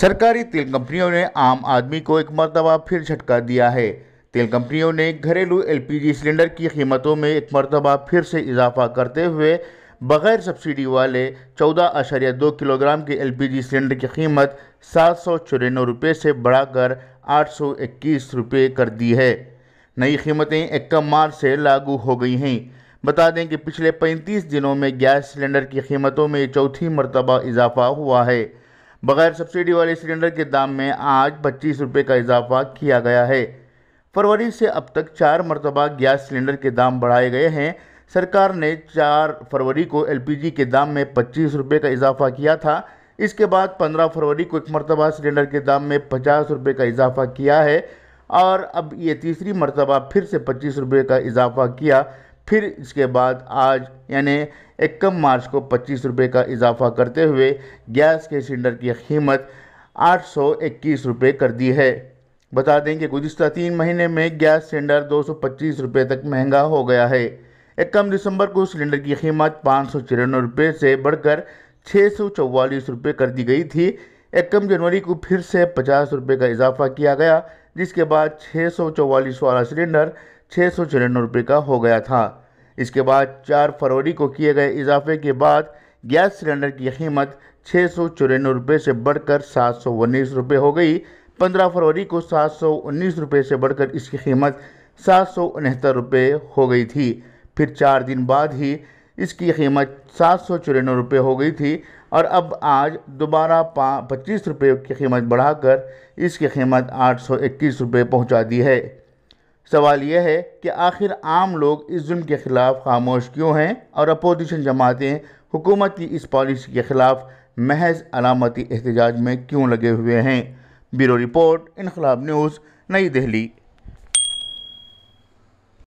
सरकारी तेल कंपनियों ने आम आदमी को एक मरतबा फिर झटका दिया है तेल कंपनियों ने घरेलू एलपीजी सिलेंडर की कीमतों में एक मरतबा फिर से इजाफा करते हुए बगैर सब्सिडी वाले चौदह अशरिया दो किलोग्राम के एलपीजी सिलेंडर की कीमत सात सौ चौरानवे रुपये से बढ़ाकर आठ सौ इक्कीस रुपये कर दी है नई कीमतें इक्का मार्च से लागू हो गई हैं बता दें कि पिछले पैंतीस दिनों में गैस सिलेंडर की कीमतों में चौथी मरतबा इजाफा हुआ है बगैर सब्सिडी वाले सिलेंडर के दाम में आज पच्चीस रुपये का इजाफा किया गया है फरवरी से अब तक चार मरतबा गैस सिलेंडर के दाम बढ़ाए गए हैं सरकार ने चार फरवरी को एलपीजी के दाम में पच्चीस रुपये का इजाफा किया था इसके बाद पंद्रह फरवरी को एक मरतबा सिलेंडर के दाम में पचास रुपये का इजाफा किया है और अब ये तीसरी मरतबा फिर से पच्चीस रुपये का इजाफा किया फिर इसके बाद आज यानी इक्कीम मार्च को पच्चीस रुपये का इजाफा करते हुए गैस के सिलेंडर की कीमत आठ सौ इक्कीस रुपये कर दी है बता दें कि गुजशत तीन महीने में गैस सिलेंडर दो सौ पच्चीस रुपये तक महंगा हो गया है इक्कीम दिसंबर को सिलेंडर की कीमत पाँच सौ तिरानवे रुपये से बढ़कर छः सौ चवालीस रुपये कर दी गई थी इक्कीम जनवरी को फिर से पचास रुपये का इजाफा किया गया जिसके बाद छः सौ चवालीस वाला सिलेंडर छः सौ रुपये का हो गया था इसके बाद चार फरवरी को किए गए इजाफे के बाद गैस सिलेंडर की कीमत छः सौ चौरानवे रुपये से बढ़कर सात सौ उन्नीस रुपये हो गई पंद्रह फरवरी को सात सौ उन्नीस रुपये से बढ़कर इसकी कीमत सात सौ उनहत्तर रुपये हो गई थी फिर चार दिन बाद ही इसकी कीमत सात सौ चौरानवे रुपये हो गई थी और अब आज दोबारा पा पच्चीस रुपये की कीमत बढ़ाकर इसकी कीमत आठ सौ इक्कीस रुपये पहुँचा दी है सवाल यह है कि आखिर आम लोग इस जुल्म के ख़िलाफ़ खामोश क्यों हैं और अपोजिशन जमातें हुकूमत की इस पॉलिसी के ख़िलाफ़ महज अलामती एहतजाज में क्यों लगे हुए हैं ब्यूरो रिपोर्ट इनकलाब न्यूज़ नई दिल्ली